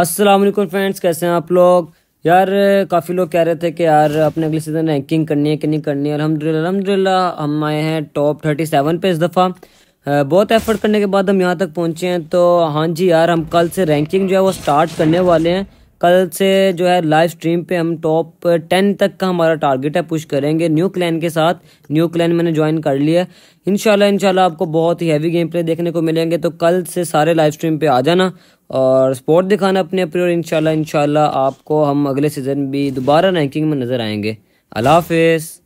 अस्सलाम वालेकुम फ्रेंड्स कैसे हैं आप लोग यार काफ़ी लोग कह रहे थे कि यार अपने अगले सीज़न रैंकिंग करनी है कि नहीं करनी है अलहमदिल्ला अलहमदिल्ला हम आए हैं टॉप थर्टी सेवन पर इस दफ़ा बहुत एफर्ट करने के बाद हम यहाँ तक पहुँचे हैं तो हाँ जी यार हम कल से रैंकिंग जो है वो स्टार्ट करने वाले हैं कल से जो है लाइव स्ट्रीम पे हम टॉप टेन तक का हमारा टारगेट है पुश करेंगे न्यू क्लैन के साथ न्यू क्लैन मैंने ज्वाइन कर लिया इनशाला इनशाला आपको बहुत ही हैवी गेम प्ले देखने को मिलेंगे तो कल से सारे लाइव स्ट्रीम पे आ जाना और स्पोर्ट दिखाना अपने अपने और इनशाला इनशाला आपको हम अगले सीज़न भी दोबारा रैंकिंग में नज़र आएंगे अल्लाह हाफिज़